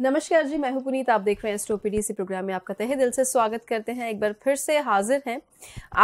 नमस्कार जी मैं हूं पुनीत आप देख रहे हैं स्टोपीडी इसी प्रोग्राम में आपका तहे दिल से स्वागत करते हैं एक बार फिर से हाजिर हैं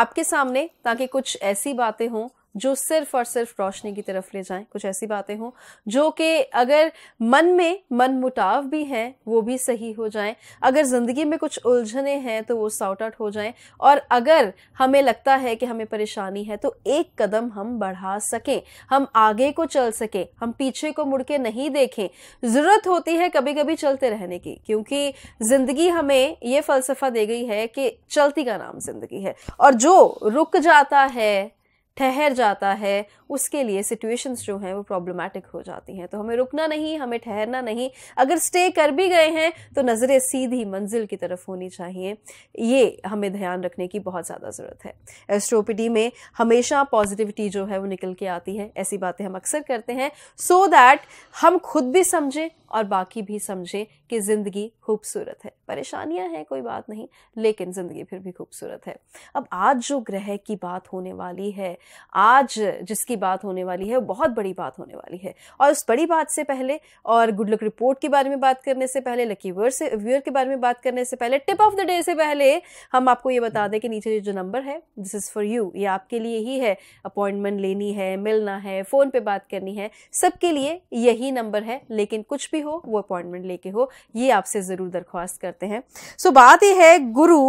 आपके सामने ताकि कुछ ऐसी बातें हों जो सिर्फ और सिर्फ रोशनी की तरफ ले जाएं कुछ ऐसी बातें हों जो कि अगर मन में मन मुटाव भी हैं वो भी सही हो जाएं अगर ज़िंदगी में कुछ उलझने हैं तो वो सॉर्ट आउट हो जाएं और अगर हमें लगता है कि हमें परेशानी है तो एक कदम हम बढ़ा सकें हम आगे को चल सकें हम पीछे को मुड़ के नहीं देखें ज़रूरत होती है कभी कभी चलते रहने की क्योंकि ज़िंदगी हमें ये फ़लसफ़ा दे गई है कि चलती का नाम ज़िंदगी है और जो रुक जाता है ठहर जाता है उसके लिए सिचुएशंस जो हैं वो प्रॉब्लमेटिक हो जाती हैं तो हमें रुकना नहीं हमें ठहरना नहीं अगर स्टे कर भी गए हैं तो नज़रें सीधी मंजिल की तरफ होनी चाहिए ये हमें ध्यान रखने की बहुत ज़्यादा ज़रूरत है एस्ट्रोपिटी में हमेशा पॉजिटिविटी जो है वो निकल के आती है ऐसी बातें हम अक्सर करते हैं सो so दैट हम खुद भी समझें और बाकी भी समझे कि ज़िंदगी खूबसूरत है परेशानियां हैं कोई बात नहीं लेकिन ज़िंदगी फिर भी खूबसूरत है अब आज जो ग्रह की बात होने वाली है आज जिसकी बात होने वाली है वो बहुत बड़ी बात होने वाली है और उस बड़ी बात से पहले और गुड लक रिपोर्ट के बारे में बात करने से पहले लकी व्यूअर से व्यूअर के बारे में बात करने से पहले टिप ऑफ द डे से पहले हम आपको ये बता दें कि नीचे जो नंबर है दिस इज़ फॉर यू ये आपके लिए ही है अपॉइंटमेंट लेनी है मिलना है फ़ोन पर बात करनी है सबके लिए यही नंबर है लेकिन कुछ भी हो वो अपॉइंटमेंट लेके हो ये आपसे ज़रूर दरख्वास्त करते हैं सो so, बात यह है गुरु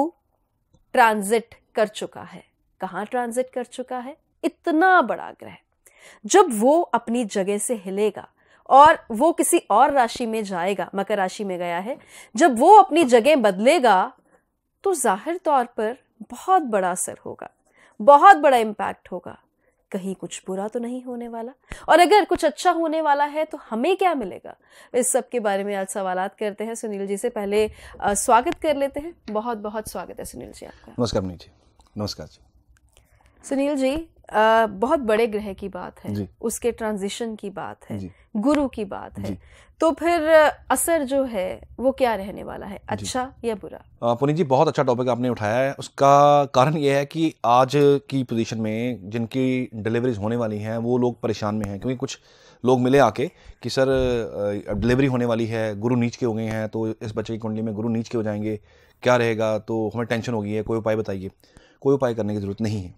ट्रांजिट कर चुका है कहाँ ट्रांजिट कर चुका है इतना बड़ा ग्रह जब वो अपनी जगह से हिलेगा और वो किसी और राशि में जाएगा मकर राशि में गया है जब वो अपनी जगह बदलेगा तो जाहिर तौर पर बहुत बड़ा असर होगा बहुत बड़ा इम्पैक्ट होगा कहीं कुछ बुरा तो नहीं होने वाला और अगर कुछ अच्छा होने वाला है तो हमें क्या मिलेगा इस सब के बारे में आज सवाल करते हैं सुनील जी से पहले स्वागत कर लेते हैं बहुत बहुत स्वागत है सुनील जी आपका नमस्कार जी नमस्कार जी सुनील जी बहुत बड़े ग्रह की बात है उसके ट्रांजिशन की बात है गुरु की बात है तो फिर असर जो है वो क्या रहने वाला है अच्छा या बुरा पुनीत जी बहुत अच्छा टॉपिक आपने उठाया है उसका कारण यह है कि आज की पोजीशन में जिनकी डिलीवरीज होने वाली हैं वो लोग परेशान में हैं क्योंकि कुछ लोग मिले आके कि सर डिलीवरी होने वाली है गुरु नीच के हो गए हैं तो इस बच्चे की कुंडली में गुरु नीच के हो जाएंगे क्या रहेगा तो हमें टेंशन हो गई है कोई उपाय बताइए कोई उपाय करने की ज़रूरत नहीं है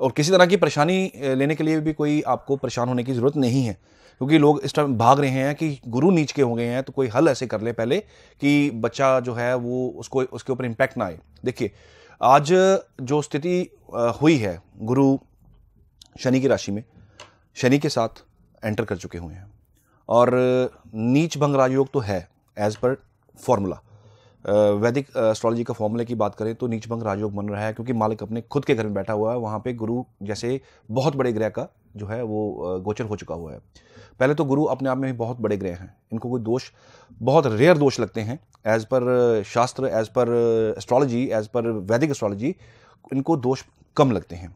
और किसी तरह की परेशानी लेने के लिए भी कोई आपको परेशान होने की ज़रूरत नहीं है क्योंकि लोग इस टाइम भाग रहे हैं कि गुरु नीच के हो गए हैं तो कोई हल ऐसे कर ले पहले कि बच्चा जो है वो उसको उसके ऊपर इम्पैक्ट ना आए देखिए आज जो स्थिति हुई है गुरु शनि की राशि में शनि के साथ एंटर कर चुके हुए हैं और नीच भंग राजयोग तो है एज पर फॉर्मूला वैदिक एस्ट्रोलॉजी का फॉर्मूले की बात करें तो नीच भंग राजयोग बन रहा है क्योंकि मालिक अपने खुद के घर में बैठा हुआ है वहाँ पे गुरु जैसे बहुत बड़े ग्रह का जो है वो गोचर हो चुका हुआ है पहले तो गुरु अपने आप में ही बहुत बड़े ग्रह हैं इनको कोई दोष बहुत रेयर दोष लगते हैं एज पर शास्त्र as per astrology as per वैदिक एस्ट्रोलॉजी इनको दोष कम लगते हैं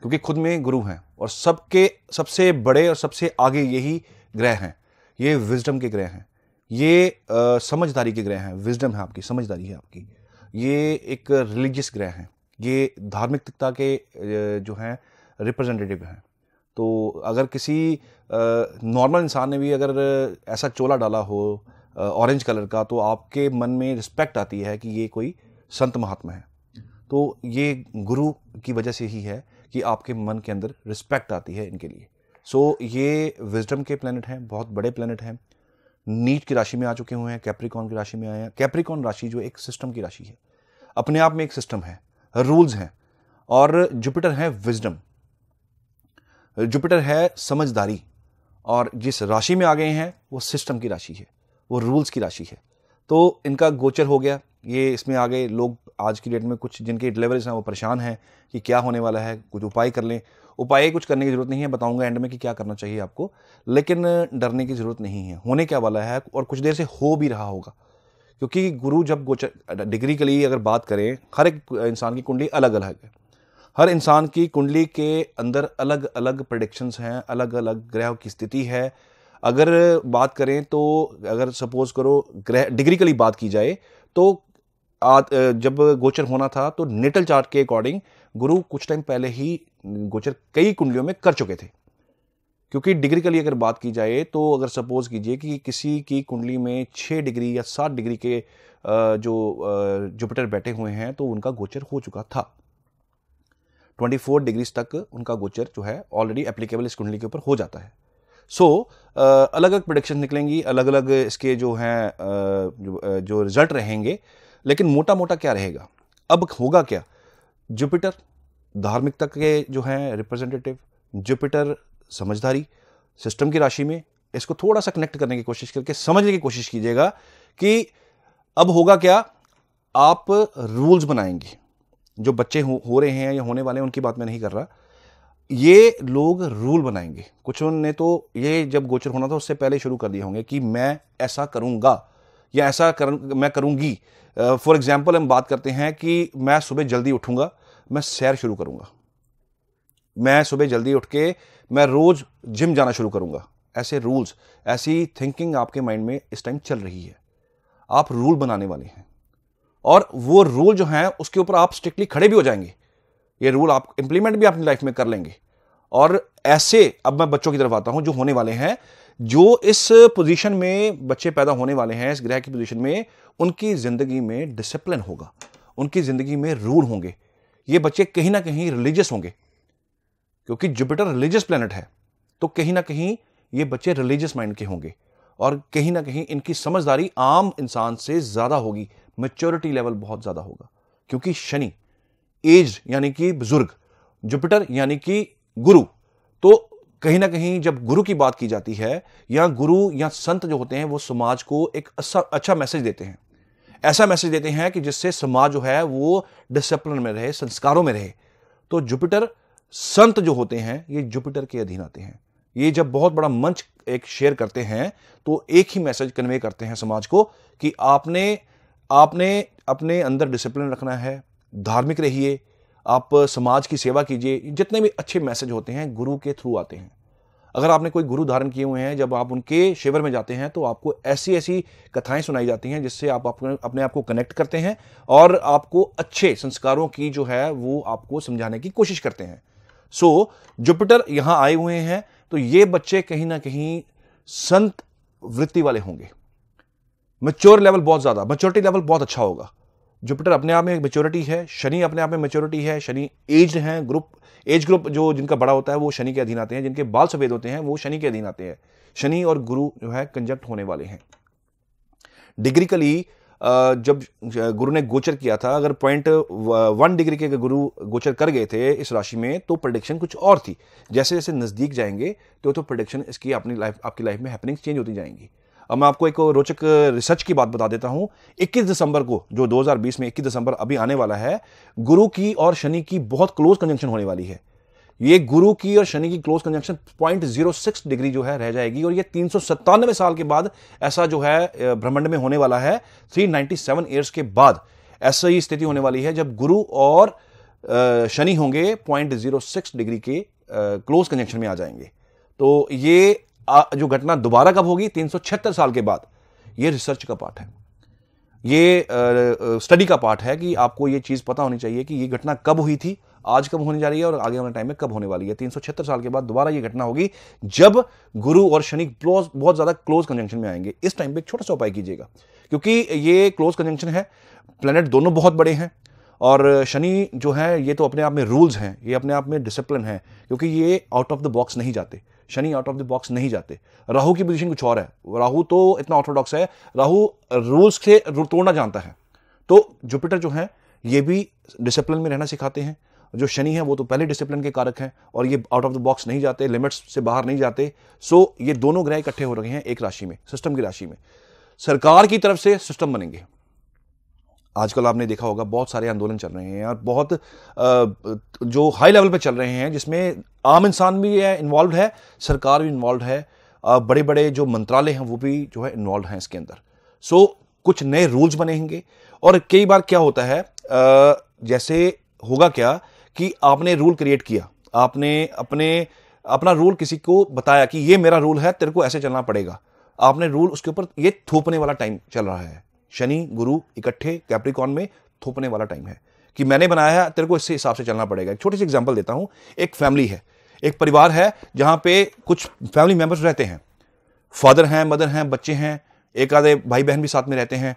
क्योंकि खुद में गुरु हैं और सबके सबसे बड़े और सबसे आगे यही ग्रह हैं ये विजडम के ग्रह हैं ये आ, समझदारी के ग्रह हैं विजडम है आपकी समझदारी है आपकी ये एक रिलीजियस ग्रह हैं ये धार्मिकता के जो हैं रिप्रेजेंटेटिव हैं तो अगर किसी नॉर्मल इंसान ने भी अगर ऐसा चोला डाला हो ऑरेंज कलर का तो आपके मन में रिस्पेक्ट आती है कि ये कोई संत महात्मा है तो ये गुरु की वजह से ही है कि आपके मन के अंदर रिस्पेक्ट आती है इनके लिए सो so, ये विजडम के प्लैनेट हैं बहुत बड़े प्लानट हैं नीट की राशि में आ चुके हुए हैं कैप्रिकॉन की राशि में आए हैं कैप्रिकॉन राशि जो एक सिस्टम की राशि है अपने आप में एक सिस्टम है रूल्स हैं और जुपिटर है विजडम जुपिटर है समझदारी और जिस राशि में आ गए हैं वो सिस्टम की राशि है वो रूल्स की राशि है तो इनका गोचर हो गया ये इसमें आगे लोग आज की डेट में कुछ जिनके डिलीवरीज हैं वो परेशान हैं कि क्या होने वाला है कुछ उपाय कर लें उपाय कुछ करने की ज़रूरत नहीं है बताऊंगा एंड में कि क्या करना चाहिए आपको लेकिन डरने की ज़रूरत नहीं है होने क्या वाला है और कुछ देर से हो भी रहा होगा क्योंकि गुरु जब गोचर डिग्री के लिए अगर बात करें हर एक इंसान की कुंडली अलग अलग है हर इंसान की कुंडली के अंदर अलग अलग प्रडिक्शंस हैं अलग अलग ग्रहों की स्थिति है अगर बात करें तो अगर सपोज करो ग्रह डिग्री के लिए बात की जाए तो आद, जब गोचर होना था तो नेटल चार्ट के अकॉर्डिंग गुरु कुछ टाइम पहले ही गोचर कई कुंडलियों में कर चुके थे क्योंकि डिग्री के लिए अगर बात की जाए तो अगर सपोज कीजिए कि किसी की कुंडली में छः डिग्री या सात डिग्री के जो जुपिटर बैठे हुए हैं तो उनका गोचर हो चुका था 24 डिग्रीज तक उनका गोचर जो है ऑलरेडी एप्लीकेबल इस कुंडली के ऊपर हो जाता है सो so, अलग अलग प्रोडिक्शन निकलेंगी अलग अलग इसके जो हैं जो, जो रिजल्ट रहेंगे लेकिन मोटा मोटा क्या रहेगा अब होगा क्या जुपिटर धार्मिकता के जो हैं रिप्रेजेंटेटिव जुपिटर समझदारी सिस्टम की राशि में इसको थोड़ा सा कनेक्ट करने की कोशिश करके समझने की कोशिश कीजिएगा कि अब होगा क्या आप रूल्स बनाएंगे जो बच्चे हो, हो रहे हैं या होने वाले हैं उनकी बात मैं नहीं कर रहा ये लोग रूल बनाएंगे कुछ ने तो ये जब गोचर होना था उससे पहले शुरू कर दिए होंगे कि मैं ऐसा करूंगा या ऐसा कर मैं करूँगी फॉर एग्ज़ाम्पल हम बात करते हैं कि मैं सुबह जल्दी उठूँगा मैं सैर शुरू करूँगा मैं सुबह जल्दी उठ के मैं रोज़ जिम जाना शुरू करूँगा ऐसे रूल्स ऐसी थिंकिंग आपके माइंड में इस टाइम चल रही है आप रूल बनाने वाले हैं और वो रूल जो हैं उसके ऊपर आप स्ट्रिक्टली खड़े भी हो जाएंगे ये रूल आप इम्प्लीमेंट भी अपनी लाइफ में कर लेंगे और ऐसे अब मैं बच्चों की तरफ आता हूँ जो होने वाले हैं जो इस पोजीशन में बच्चे पैदा होने वाले हैं इस ग्रह की पोजीशन में उनकी ज़िंदगी में डिसिप्लिन होगा उनकी ज़िंदगी में रूल होंगे ये बच्चे कहीं ना कहीं रिलीजियस होंगे क्योंकि जुपिटर रिलीजियस प्लैनेट है तो कहीं ना कहीं ये बच्चे रिलीजियस माइंड के होंगे और कहीं ना कहीं इनकी समझदारी आम इंसान से ज़्यादा होगी मेच्योरिटी लेवल बहुत ज़्यादा होगा क्योंकि शनि एज यानी कि बुजुर्ग जुपिटर यानी कि गुरु तो कहीं ना कहीं जब गुरु की बात की जाती है या गुरु या संत जो होते हैं वो समाज को एक अच्छा अच्छा मैसेज देते हैं ऐसा मैसेज देते हैं कि जिससे समाज जो है वो डिसिप्लिन में रहे संस्कारों में रहे तो जुपिटर संत जो होते हैं ये जुपिटर के अधीन आते हैं ये जब बहुत बड़ा मंच एक शेयर करते हैं तो एक ही मैसेज कन्वे करते हैं समाज को कि आपने आपने अपने अंदर डिसिप्लिन रखना है धार्मिक रहिए आप समाज की सेवा कीजिए जितने भी अच्छे मैसेज होते हैं गुरु के थ्रू आते हैं अगर आपने कोई गुरु धारण किए हुए हैं जब आप उनके शिविर में जाते हैं तो आपको ऐसी ऐसी कथाएं सुनाई जाती हैं जिससे आप अपने अपने आप को कनेक्ट करते हैं और आपको अच्छे संस्कारों की जो है वो आपको समझाने की कोशिश करते हैं सो so, जुपिटर यहाँ आए हुए हैं तो ये बच्चे कहीं ना कहीं संत वृत्ति वाले होंगे मेच्योर लेवल बहुत ज़्यादा मेच्योरिटी लेवल बहुत अच्छा होगा जुपिटर अपने आप में एक मेच्योरिटी है शनि अपने आप में मेच्योरिटी है शनि एज हैं ग्रुप एज ग्रुप जो जिनका बड़ा होता है वो शनि के अधीन आते हैं जिनके बाल सफ़ेद होते हैं वो शनि के अधीन आते हैं शनि और गुरु जो है कंजक्ट होने वाले हैं डिग्रिकली जब गुरु ने गोचर किया था अगर पॉइंट वन डिग्री के गुरु गोचर कर गए थे इस राशि में तो प्रोडिक्शन कुछ और थी जैसे जैसे नज़दीक जाएंगे तो तो प्रोडिक्शन इसकी अपनी लाइफ आपकी लाइफ में हैपनिंग्स चेंज होती जाएंगी अब मैं आपको एक रोचक रिसर्च की बात बता देता हूँ 21 दिसंबर को जो 2020 में 21 दिसंबर अभी आने वाला है गुरु की और शनि की बहुत क्लोज कंजंक्शन होने वाली है ये गुरु की और शनि की close conjunction point zero six degree जो है रह जाएगी और ये तीन साल के बाद ऐसा जो है ब्रह्मंड में होने वाला है थ्री नाइन्टी ईयर्स के बाद ऐसा ही स्थिति होने वाली है जब गुरु और शनि होंगे पॉइंट जीरो सिक्स डिग्री के क्लोज कंजंक्शन में आ जाएंगे तो ये जो घटना दोबारा कब होगी तीन साल के बाद ये रिसर्च का पार्ट है ये स्टडी का पार्ट है कि आपको ये चीज़ पता होनी चाहिए कि ये घटना कब हुई थी आज कब होने जा रही है और आगे वाले टाइम में कब होने वाली है तीन साल के बाद दोबारा ये घटना होगी जब गुरु और शनि क्लोज बहुत ज़्यादा क्लोज कंजंक्शन में आएंगे इस टाइम पे एक छोटा सा उपाय कीजिएगा क्योंकि ये क्लोज कंजंक्शन है प्लानट दोनों बहुत बड़े हैं और शनि जो है ये तो अपने आप में रूल्स हैं ये अपने आप में डिसिप्लिन है क्योंकि ये आउट ऑफ द बॉक्स नहीं जाते Shani out of the box नहीं जाते राहु की पोजीशन कुछ और है राहु तो इतना ऑर्थोडॉक्स है राहु रूल्स से तोड़ना जानता है तो जुपिटर जो है ये भी डिसिप्लिन में रहना सिखाते हैं जो शनि है वो तो पहले डिसिप्लिन के कारक हैं और ये आउट ऑफ द बॉक्स नहीं जाते लिमिट्स से बाहर नहीं जाते सो ये दोनों ग्रह इकट्ठे हो रहे हैं एक राशि में सिस्टम की राशि में सरकार की तरफ से सिस्टम बनेंगे आजकल आपने देखा होगा बहुत सारे आंदोलन चल रहे हैं और बहुत जो हाई लेवल पे चल रहे हैं जिसमें आम इंसान भी इन्वॉल्व है सरकार भी इन्वॉल्व है बड़े बड़े जो मंत्रालय हैं वो भी जो है इन्वॉल्व हैं इसके अंदर सो so, कुछ नए रूल्स बनेंगे और कई बार क्या होता है जैसे होगा क्या कि आपने रूल क्रिएट किया आपने अपने अपना रूल किसी को बताया कि ये मेरा रूल है तेरे को ऐसे चलना पड़ेगा आपने रूल उसके ऊपर ये थोपने वाला टाइम चल रहा है शनि गुरु इकट्ठे कैप्रिकॉन में थोपने वाला टाइम है कि मैंने बनाया है तेरे को इससे हिसाब से चलना पड़ेगा एक छोटी सी एग्जाम्पल देता हूँ एक फैमिली है एक परिवार है जहाँ पे कुछ फैमिली मेम्बर्स रहते हैं फादर हैं मदर हैं बच्चे हैं एक आधे भाई बहन भी साथ में रहते हैं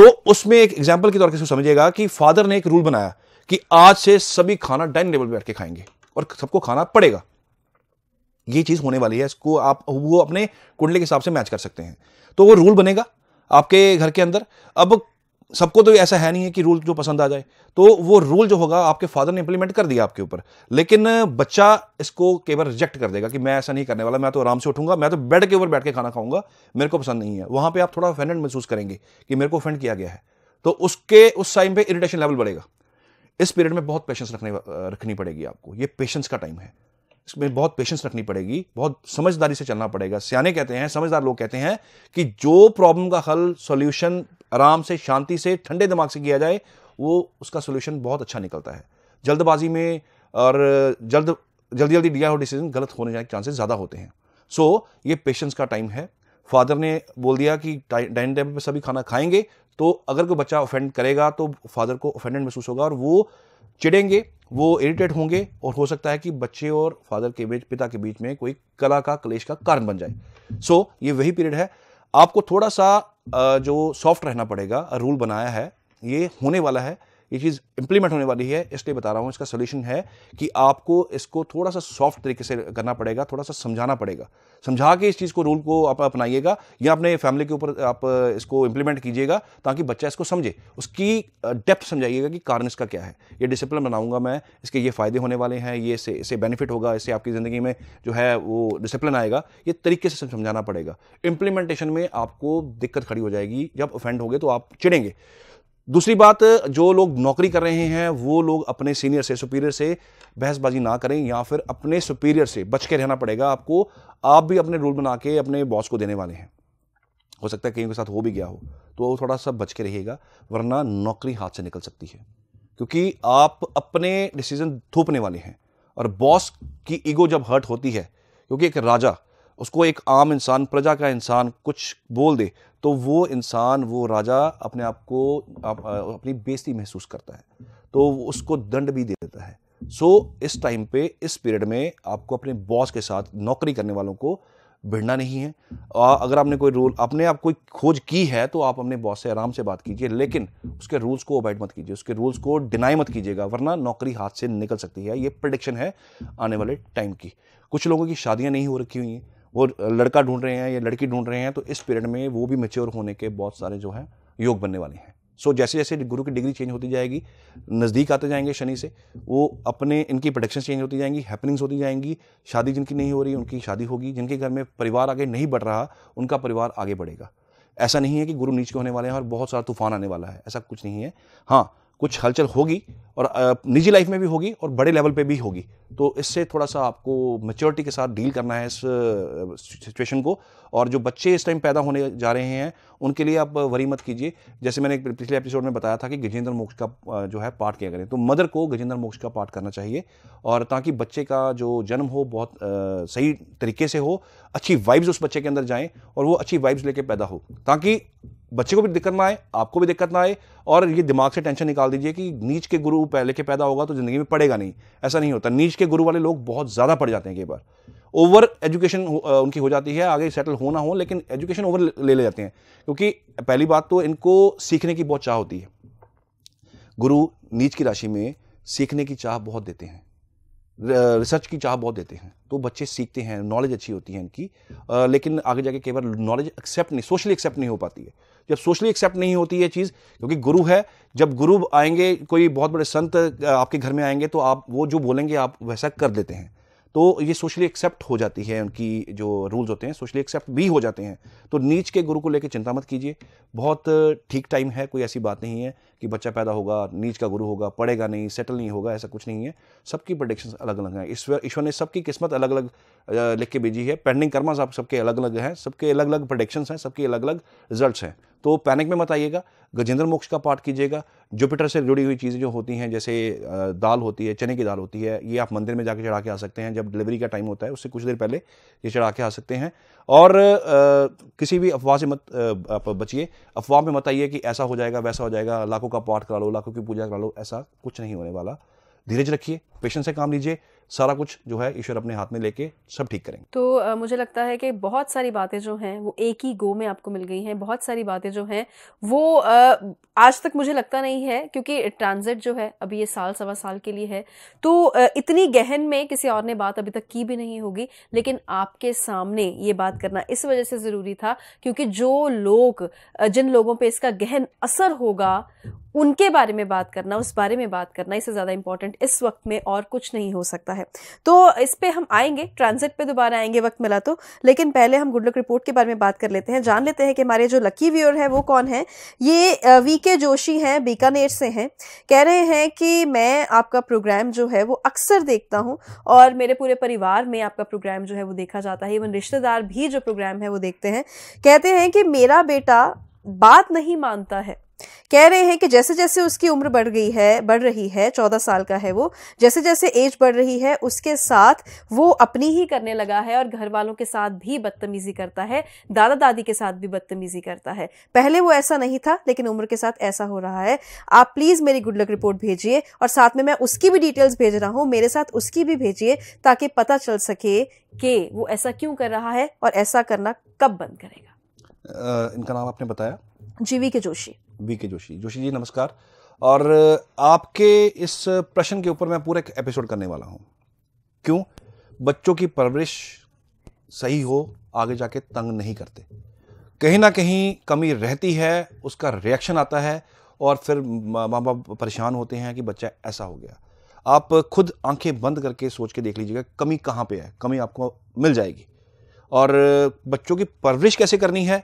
तो उसमें एक एग्जाम्पल के तौर पर समझिएगा कि फादर ने एक रूल बनाया कि आज से सभी खाना डाइनिंग टेबल पर बैठ के खाएंगे और सबको खाना पड़ेगा ये चीज़ होने वाली है इसको आप वो अपने कुंडली के हिसाब से मैच कर सकते हैं तो वो रूल बनेगा आपके घर के अंदर अब सबको तो ऐसा है नहीं है कि रूल जो पसंद आ जाए तो वो रूल जो होगा आपके फादर ने इंप्लीमेंट कर दिया आपके ऊपर लेकिन बच्चा इसको कई बार रिजेक्ट कर देगा कि मैं ऐसा नहीं करने वाला मैं तो आराम से उठूंगा मैं तो बेड के ऊपर बैठ के खाना खाऊंगा मेरे को पसंद नहीं है वहां पर आप थोड़ा ऑफेंडेड महसूस करेंगे कि मेरे को ऑफेंड किया गया है तो उसके उस टाइम पर इरिटेशन लेवल बढ़ेगा इस पीरियड में बहुत पेशेंस रखने रखनी पड़ेगी आपको ये पेशेंस का टाइम है इसमें बहुत पेशेंस रखनी पड़ेगी बहुत समझदारी से चलना पड़ेगा सियाने कहते हैं समझदार लोग कहते हैं कि जो प्रॉब्लम का हल सॉल्यूशन आराम से शांति से ठंडे दिमाग से किया जाए वो उसका सोल्यूशन बहुत अच्छा निकलता है जल्दबाजी में और जल्द जल्दी जल्दी लिया हुआ डिसीजन गलत होने जाने के चांसेस ज़्यादा होते हैं सो so, ये पेशेंस का टाइम है फादर ने बोल दिया कि डाइनिंग टेबल पर सभी खाना खाएंगे तो अगर कोई बच्चा ऑफेंड करेगा तो फादर को ऑफेंडेड महसूस होगा और वो चिड़ेंगे वो इरिटेट होंगे और हो सकता है कि बच्चे और फादर के बीच पिता के बीच में कोई कला का क्लेश का कारण बन जाए सो so, ये वही पीरियड है आपको थोड़ा सा जो सॉफ्ट रहना पड़ेगा रूल बनाया है ये होने वाला है ये चीज़ इंप्लीमेंट होने वाली है इसलिए बता रहा हूँ इसका सोल्यूशन है कि आपको इसको थोड़ा सा सॉफ्ट तरीके से करना पड़ेगा थोड़ा सा समझाना पड़ेगा समझा के इस चीज़ को रूल को आप अपनाइएगा या अपने फैमिली के ऊपर आप इसको इंप्लीमेंट कीजिएगा ताकि बच्चा इसको समझे उसकी डेप्थ समझाइएगा कि कारण इसका क्या है ये डिसिप्लिन बनाऊंगा मैं इसके ये फ़ायदे होने वाले हैं ये इससे इसे बेनिफिट होगा इससे आपकी ज़िंदगी में जो है वो डिसिप्लिन आएगा ये तरीके से समझाना पड़ेगा इम्प्लीमेंटेशन में आपको दिक्कत खड़ी हो जाएगी जब ऑफेंड हो तो आप चिड़ेंगे दूसरी बात जो लोग नौकरी कर रहे हैं वो लोग अपने सीनियर से सुपीरियर से बहसबाजी ना करें या फिर अपने सुपीरियर से बच के रहना पड़ेगा आपको आप भी अपने रूल बना के अपने बॉस को देने वाले हैं हो सकता है कहीं के साथ हो भी गया हो तो थोड़ा सा बच के रहिएगा वरना नौकरी हाथ से निकल सकती है क्योंकि आप अपने डिसीजन थोपने वाले हैं और बॉस की ईगो जब हर्ट होती है क्योंकि एक राजा उसको एक आम इंसान प्रजा का इंसान कुछ बोल दे तो वो इंसान वो राजा अपने आप को अपनी बेस्ती महसूस करता है तो उसको दंड भी दे देता है सो so, इस टाइम पे इस पीरियड में आपको अपने बॉस के साथ नौकरी करने वालों को भिड़ना नहीं है आ, अगर आपने कोई रूल अपने आप कोई खोज की है तो आप अपने बॉस से आराम से बात कीजिए लेकिन उसके रूल्स को अवॉइड मत कीजिए उसके रूल्स को डिनाई मत कीजिएगा वरना नौकरी हाथ से निकल सकती है ये प्रडिक्शन है आने वाले टाइम की कुछ लोगों की शादियाँ नहीं हो रखी हुई हैं वो लड़का ढूंढ रहे हैं या लड़की ढूंढ रहे हैं तो इस पीरियड में वो भी मेच्योर होने के बहुत सारे जो है योग बनने वाले हैं सो so, जैसे जैसे गुरु की डिग्री चेंज होती जाएगी नज़दीक आते जाएंगे शनि से वो अपने इनकी प्रोडक्शन चेंज होती जाएंगी हैपनिंग्स होती जाएंगी शादी जिनकी नहीं हो रही उनकी शादी होगी जिनके घर में परिवार आगे नहीं बढ़ रहा उनका परिवार आगे बढ़ेगा ऐसा नहीं है कि गुरु नीचे होने वाले हैं और बहुत सारा तूफान आने वाला है ऐसा कुछ नहीं है हाँ कुछ हलचल होगी और निजी लाइफ में भी होगी और बड़े लेवल पे भी होगी तो इससे थोड़ा सा आपको मेच्योरिटी के साथ डील करना है इस सिचुएशन को और जो बच्चे इस टाइम पैदा होने जा रहे हैं उनके लिए आप वरी मत कीजिए जैसे मैंने पिछले एपिसोड में बताया था कि गजेंद्र मोक्ष का जो है पाठ किया करें तो मदर को गजेंद्र मोक्ष का पाठ करना चाहिए और ताकि बच्चे का जो जन्म हो बहुत सही तरीके से हो अच्छी वाइब्स उस बच्चे के अंदर जाएँ और वो अच्छी वाइब्स लेके पैदा हो ताकि बच्चे को भी दिक्कत ना आए आपको भी दिक्कत ना आए और ये दिमाग से टेंशन निकाल दीजिए कि नीच के गुरु पहले के पैदा होगा तो ज़िंदगी में पड़ेगा नहीं ऐसा नहीं होता नीच के गुरु वाले लोग बहुत ज़्यादा पड़ जाते हैं कई बार ओवर एजुकेशन उनकी हो जाती है आगे सेटल होना हो लेकिन एजुकेशन ओवर ले ले जाते हैं क्योंकि पहली बात तो इनको सीखने की बहुत चाह होती है गुरु नीच की राशि में सीखने की चाह बहुत देते हैं रिसर्च की चाह बहुत देते हैं तो बच्चे सीखते हैं नॉलेज अच्छी होती है इनकी लेकिन आगे जाके कई बार नॉलेज एक्सेप्ट नहीं सोशली एक्सेप्ट नहीं हो पाती है जब सोशली एक्सेप्ट नहीं होती है चीज़ क्योंकि गुरु है जब गुरु आएंगे कोई बहुत बड़े संत आपके घर में आएंगे तो आप वो जो बोलेंगे आप वैसा कर देते हैं तो ये सोशली एक्सेप्ट हो जाती है उनकी जो रूल्स होते हैं सोशली एक्सेप्ट भी हो जाते हैं तो नीच के गुरु को लेकर चिंता मत कीजिए बहुत ठीक टाइम है कोई ऐसी बात नहीं है कि बच्चा पैदा होगा नीच का गुरु होगा पढ़ेगा नहीं सेटल नहीं होगा ऐसा कुछ नहीं है सबकी प्रडिक्शन अलग अलग हैं ईश्वर ईश्वर ने सबकी किस्मत अलग अलग लिख के भेजी है पेंडिंग कर्मा आप सबके अलग अलग हैं सबके अलग अलग प्रडिक्शंस हैं सबके अलग अलग रिजल्ट हैं तो पैनिक में मत आइएगा गजेंद्र मोक्ष का पाठ कीजिएगा जुपिटर से जुड़ी हुई चीज़ें जो होती हैं जैसे दाल होती है चने की दाल होती है ये आप मंदिर में जाकर चढ़ा के आ सकते हैं जब डिलीवरी का टाइम होता है उससे कुछ देर पहले ये चढ़ा के आ सकते हैं और आ, किसी भी अफवाह से मत आप बचिए अफवाह में मत आइए कि ऐसा हो जाएगा वैसा हो जाएगा लाखों का पाठ करा लो लाखों की पूजा करा लो ऐसा कुछ नहीं होने वाला धीरज रखिए पेशेंस से काम लीजिए सारा कुछ जो है ईश्वर अपने हाथ में लेके सब ठीक करेंगे तो आ, मुझे लगता है कि बहुत सारी बातें जो हैं वो एक ही गो में आपको मिल गई हैं बहुत सारी बातें जो हैं वो आ, आज तक मुझे लगता नहीं है क्योंकि ट्रांजिट जो है अभी ये साल सवा साल के लिए है तो आ, इतनी गहन में किसी और ने बात अभी तक की भी नहीं होगी लेकिन आपके सामने ये बात करना इस वजह से ज़रूरी था क्योंकि जो लोग जिन लोगों पर इसका गहन असर होगा उनके बारे में बात करना उस बारे में बात करना इससे ज़्यादा इंपॉर्टेंट इस वक्त में और कुछ नहीं हो सकता है तो इस पर हम आएंगे ट्रांजिट पे दोबारा आएंगे वक्त मिला तो लेकिन पहले हम गुडलक रिपोर्ट के बारे में बात कर लेते हैं जान लेते हैं कि हमारे जो लकी व्यूअर हैं वो कौन है ये वी के जोशी हैं बीकानेर से हैं कह रहे हैं कि मैं आपका प्रोग्राम जो है वो अक्सर देखता हूँ और मेरे पूरे परिवार में आपका प्रोग्राम जो है वो देखा जाता है इवन रिश्तेदार भी जो प्रोग्राम है वो देखते हैं कहते हैं कि मेरा बेटा बात नहीं मानता है कह रहे हैं कि जैसे जैसे उसकी उम्र बढ़ गई है बढ़ रही है चौदह साल का है वो जैसे जैसे एज बढ़ रही है उसके साथ वो अपनी ही करने लगा है और घर वालों के साथ भी बदतमीजी करता है दादा दादी के साथ भी बदतमीजी करता है पहले वो ऐसा नहीं था लेकिन उम्र के साथ ऐसा हो रहा है आप प्लीज़ मेरी गुड लक रिपोर्ट भेजिए और साथ में मैं उसकी भी डिटेल्स भेज रहा हूँ मेरे साथ उसकी भी भेजिए ताकि पता चल सके कि वो ऐसा क्यों कर रहा है और ऐसा करना कब बंद करेगा इनका नाम आपने बताया जीवी के जोशी वी के जोशी जोशी जी नमस्कार और आपके इस प्रश्न के ऊपर मैं पूरा एक एपिसोड करने वाला हूँ क्यों बच्चों की परवरिश सही हो आगे जाके तंग नहीं करते कहीं ना कहीं कमी रहती है उसका रिएक्शन आता है और फिर माँ बाप परेशान होते हैं कि बच्चा ऐसा हो गया आप खुद आंखें बंद करके सोच के देख लीजिएगा कमी कहाँ पे है कमी आपको मिल जाएगी और बच्चों की परवरिश कैसे करनी है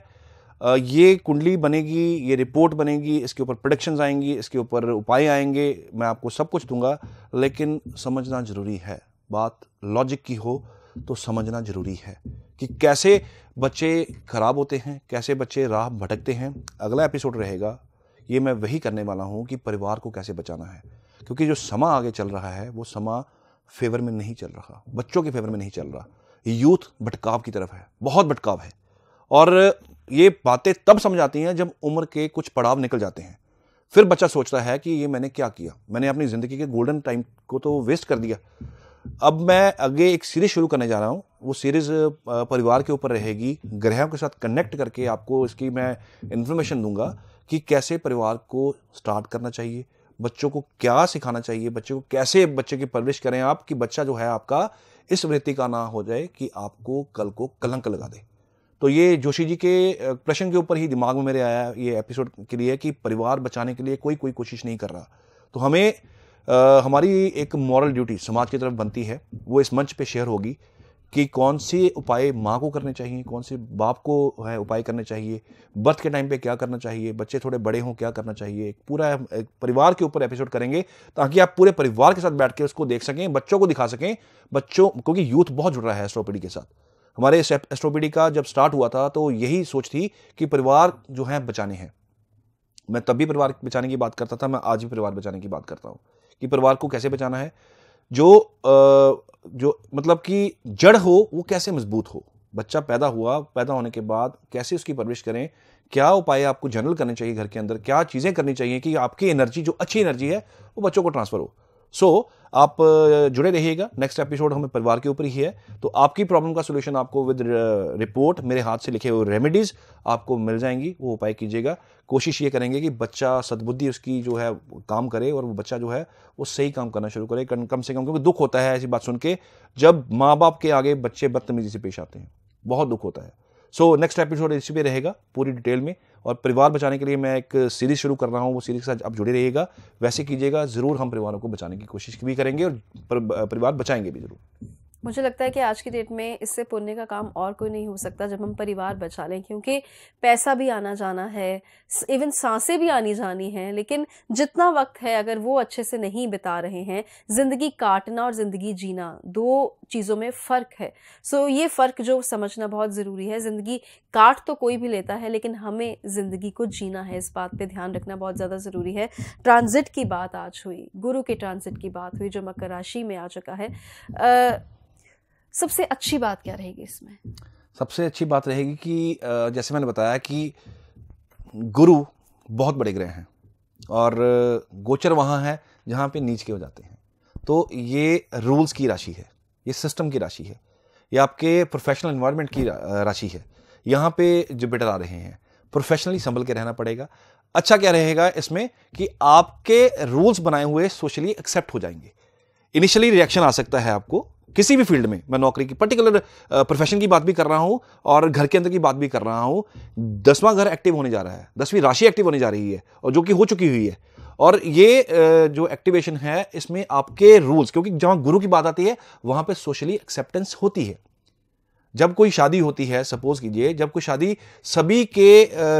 ये कुंडली बनेगी ये रिपोर्ट बनेगी इसके ऊपर प्रोडिक्शंस आएंगी इसके ऊपर उपाय आएंगे मैं आपको सब कुछ दूंगा लेकिन समझना ज़रूरी है बात लॉजिक की हो तो समझना ज़रूरी है कि कैसे बच्चे खराब होते हैं कैसे बच्चे राह भटकते हैं अगला एपिसोड रहेगा ये मैं वही करने वाला हूँ कि परिवार को कैसे बचाना है क्योंकि जो समा आगे चल रहा है वो समा फेवर में नहीं चल रहा बच्चों के फेवर में नहीं चल रहा यूथ भटकाव की तरफ है बहुत भटकाव है और ये बातें तब समझ आती हैं जब उम्र के कुछ पड़ाव निकल जाते हैं फिर बच्चा सोचता है कि ये मैंने क्या किया मैंने अपनी ज़िंदगी के गोल्डन टाइम को तो वेस्ट कर दिया अब मैं आगे एक सीरीज़ शुरू करने जा रहा हूँ वो सीरीज़ परिवार के ऊपर रहेगी ग्रहों के साथ कनेक्ट करके आपको इसकी मैं इन्फॉर्मेशन दूंगा कि कैसे परिवार को स्टार्ट करना चाहिए बच्चों को क्या सिखाना चाहिए बच्चे को कैसे बच्चे की परवरिश करें आप कि बच्चा जो है आपका इस वृत्ति का ना हो जाए कि आपको कल को कलंक लगा दे तो ये जोशी जी के प्रश्न के ऊपर ही दिमाग में मेरे आया ये एपिसोड के लिए कि परिवार बचाने के लिए कोई कोई कोशिश नहीं कर रहा तो हमें आ, हमारी एक मॉरल ड्यूटी समाज की तरफ बनती है वो इस मंच पे शेयर होगी कि कौन से उपाय माँ को करने चाहिए कौन से बाप को है उपाय करने चाहिए बर्थ के टाइम पे क्या करना चाहिए बच्चे थोड़े बड़े हों क्या करना चाहिए एक पूरा एक परिवार के ऊपर एपिसोड करेंगे ताकि आप पूरे परिवार के साथ बैठ के उसको देख सकें बच्चों को दिखा सकें बच्चों क्योंकि यूथ बहुत जुड़ रहा है एस्ट्रोपीडी के साथ हमारे इस एस्ट्रोपीडी का जब स्टार्ट हुआ था तो यही सोच थी कि परिवार जो है बचाने हैं मैं तब भी परिवार बचाने की बात करता था मैं आज भी परिवार बचाने की बात करता हूँ कि परिवार को कैसे बचाना है जो आ, जो मतलब कि जड़ हो वो कैसे मजबूत हो बच्चा पैदा हुआ पैदा होने के बाद कैसे उसकी परवरिश करें क्या उपाय आपको जनरल करने चाहिए घर के अंदर क्या चीज़ें करनी चाहिए कि आपकी एनर्जी जो अच्छी एनर्जी है वो बच्चों को ट्रांसफ़र हो सो so, आप जुड़े रहिएगा नेक्स्ट एपिसोड हमें परिवार के ऊपर ही है तो आपकी प्रॉब्लम का सोल्यूशन आपको विद रिपोर्ट मेरे हाथ से लिखे हुए रेमेडीज़ आपको मिल जाएंगी वो उपाय कीजिएगा कोशिश ये करेंगे कि बच्चा सदबुद्धि उसकी जो है काम करे और वो बच्चा जो है वो सही काम करना शुरू करे कम से कम क्योंकि दुख होता है ऐसी बात सुन के जब माँ बाप के आगे बच्चे बदतमीजी से पेश आते हैं बहुत दुख होता है सो नेक्स्ट एपिसोड इसी पे रहेगा पूरी डिटेल में और परिवार बचाने के लिए मैं एक सीरीज़ शुरू कर रहा हूँ वो सीरीज़ के साथ आप जुड़े रहिएगा वैसे कीजिएगा ज़रूर हम परिवारों को बचाने की कोशिश भी करेंगे और परिवार बचाएंगे भी ज़रूर मुझे लगता है कि आज की डेट में इससे पुण्य का काम और कोई नहीं हो सकता जब हम परिवार बचा लें क्योंकि पैसा भी आना जाना है इवन सांसें भी आनी जानी हैं लेकिन जितना वक्त है अगर वो अच्छे से नहीं बिता रहे हैं ज़िंदगी काटना और ज़िंदगी जीना दो चीज़ों में फ़र्क है सो ये फ़र्क जो समझना बहुत ज़रूरी है ज़िंदगी काट तो कोई भी लेता है लेकिन हमें ज़िंदगी को जीना है इस बात पर ध्यान रखना बहुत ज़्यादा ज़रूरी है ट्रांजिट की बात आज हुई गुरु के ट्रांजिट की बात हुई जो मकर राशि में आ चुका है सबसे अच्छी बात क्या रहेगी इसमें सबसे अच्छी बात रहेगी कि जैसे मैंने बताया कि गुरु बहुत बड़े ग्रह हैं और गोचर वहाँ है जहाँ पे नीच के हो जाते हैं तो ये रूल्स की राशि है ये सिस्टम की राशि है ये आपके प्रोफेशनल इन्वायरमेंट की राशि है यहाँ पे जुपिटर आ रहे हैं प्रोफेशनली संभल के रहना पड़ेगा अच्छा क्या रहेगा इसमें कि आपके रूल्स बनाए हुए सोशली एक्सेप्ट हो जाएंगे इनिशियली रिएक्शन आ सकता है आपको किसी भी फील्ड में मैं नौकरी की पर्टिकुलर प्रोफेशन की बात भी कर रहा हूँ और घर के अंदर की बात भी कर रहा हूँ दसवां घर एक्टिव होने जा रहा है दसवीं राशि एक्टिव होने जा रही है और जो कि हो चुकी हुई है और ये जो एक्टिवेशन है इसमें आपके रूल्स क्योंकि जहाँ गुरु की बात आती है वहाँ पे सोशली एक्सेप्टेंस होती है जब कोई शादी होती है सपोज कीजिए जब कोई शादी सभी के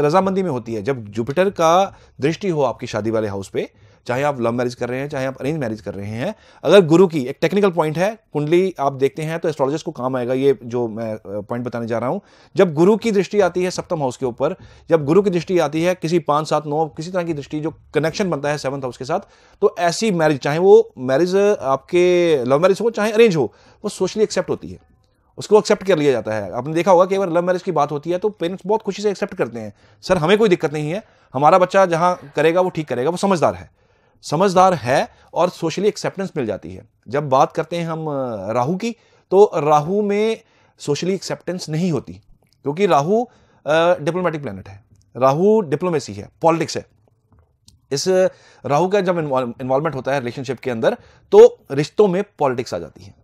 रजामंदी में होती है जब जुपिटर का दृष्टि हो आपकी शादी वाले हाउस पे चाहे आप लव मैरिज कर रहे हैं चाहे आप अरेंज मैरिज कर रहे हैं अगर गुरु की एक टेक्निकल पॉइंट है कुंडली आप देखते हैं तो एस्ट्रोलॉजिस्ट को काम आएगा ये जो मैं पॉइंट बताने जा रहा हूँ जब गुरु की दृष्टि आती है सप्तम हाउस के ऊपर जब गुरु की दृष्टि आती है किसी पाँच सात नौ किसी तरह की दृष्टि जो कनेक्शन बनता है सेवन्थ हाउस के साथ तो ऐसी मैरिज चाहे वो मैरिज आपके लव मैरिज हो चाहे अरेंज हो वो सोशली एक्सेप्ट होती है उसको एक्सेप्ट कर लिया जाता है आपने देखा होगा कि अगर लव मैरिज की बात होती है तो पेरेंट्स बहुत खुशी से एक्सेप्ट करते हैं सर हमें कोई दिक्कत नहीं है हमारा बच्चा जहाँ करेगा वो ठीक करेगा वो समझदार है समझदार है और सोशली एक्सेप्टेंस मिल जाती है जब बात करते हैं हम राहु की तो राहु में सोशली एक्सेप्टेंस नहीं होती क्योंकि राहु डिप्लोमेटिक प्लानट है राहु डिप्लोमेसी है पॉलिटिक्स है इस राहु का जब इन्वॉल्वमेंट होता है रिलेशनशिप के अंदर तो रिश्तों में पॉलिटिक्स आ जाती है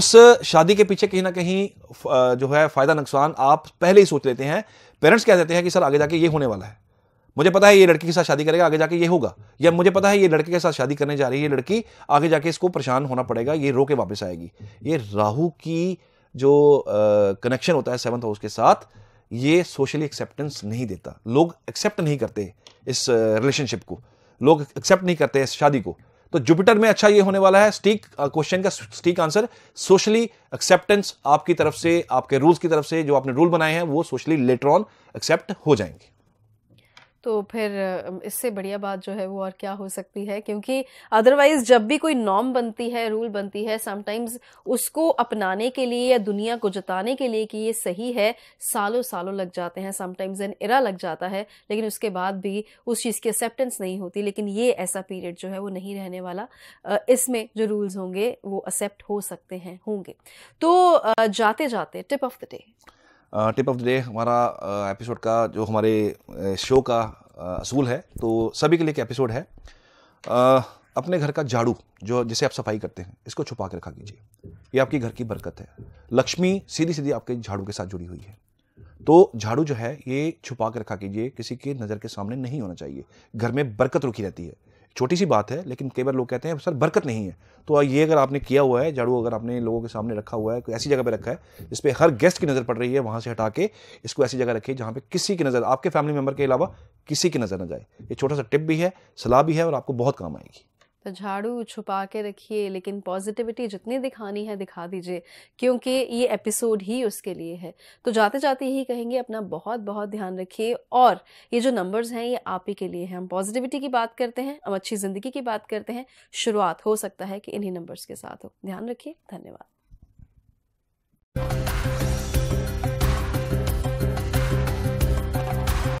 उस शादी के पीछे कहीं ना कहीं जो है फायदा नुकसान आप पहले ही सोच लेते हैं पेरेंट्स कह देते हैं कि सर आगे जाके ये होने वाला है मुझे पता है ये लड़की के साथ शादी करेगा आगे जाके ये होगा या मुझे पता है ये लड़के के साथ शादी करने जा रही है ये लड़की आगे जाके इसको परेशान होना पड़ेगा ये रो के वापस आएगी ये राहु की जो कनेक्शन होता है सेवन्थ हाउस के साथ ये सोशली एक्सेप्टेंस नहीं देता लोग एक्सेप्ट नहीं करते इस रिलेशनशिप को लोग एक्सेप्ट नहीं करते इस शादी को तो जुपिटर में अच्छा ये होने वाला है स्टीक क्वेश्चन का स्टीक आंसर सोशली एक्सेप्टेंस आपकी तरफ से आपके रूल्स की तरफ से जो आपने रूल बनाए हैं वो सोशली लेटर ऑन एक्सेप्ट हो जाएंगे तो फिर इससे बढ़िया बात जो है वो और क्या हो सकती है क्योंकि अदरवाइज़ जब भी कोई नॉर्म बनती है रूल बनती है समटाइम्स उसको अपनाने के लिए या दुनिया को जताने के लिए कि ये सही है सालों सालों लग जाते हैं समटाइम्स एन इरा लग जाता है लेकिन उसके बाद भी उस चीज़ की एक्सेप्टेंस नहीं होती लेकिन ये ऐसा पीरियड जो है वो नहीं रहने वाला इसमें जो रूल्स होंगे वो एक्सेप्ट हो सकते हैं होंगे तो जाते जाते tip of the day tip of the day हमारा एपिसोड का जो हमारे शो का असूल है तो सभी के लिए एक एपिसोड है अपने घर का झाड़ू जो जिसे आप सफाई करते हैं इसको छुपा के रखा कीजिए ये आपके घर की बरकत है लक्ष्मी सीधी सीधी आपके झाड़ू के साथ जुड़ी हुई है तो झाड़ू जो है ये छुपा के रखा कीजिए किसी के नज़र के सामने नहीं होना चाहिए घर में बरकत रुकी रहती है छोटी सी बात है लेकिन कई बार लोग कहते हैं सर बरकत नहीं है तो ये अगर आपने किया हुआ है झाड़ू अगर आपने लोगों के सामने रखा हुआ है कोई ऐसी जगह पर रखा है जिस पर हर गेस्ट की नज़र पड़ रही है वहाँ से हटा के इसको ऐसी जगह रखिए जहाँ पर किसी की नज़र आपके फैमिली मेम्बर के अलावा किसी की नज़र न जाए ये छोटा सा टिप भी है सलाह भी है और आपको बहुत काम आएगी तो झाड़ू छुपा के रखिए लेकिन पॉजिटिविटी जितनी दिखानी है दिखा दीजिए क्योंकि ये एपिसोड ही उसके लिए है तो जाते जाते यही कहेंगे अपना बहुत बहुत ध्यान रखिए और ये जो नंबर्स हैं ये आप ही के लिए हैं हम पॉजिटिविटी की बात करते हैं हम अच्छी ज़िंदगी की बात करते हैं शुरुआत हो सकता है कि इन्हीं नंबर्स के साथ हो ध्यान रखिए धन्यवाद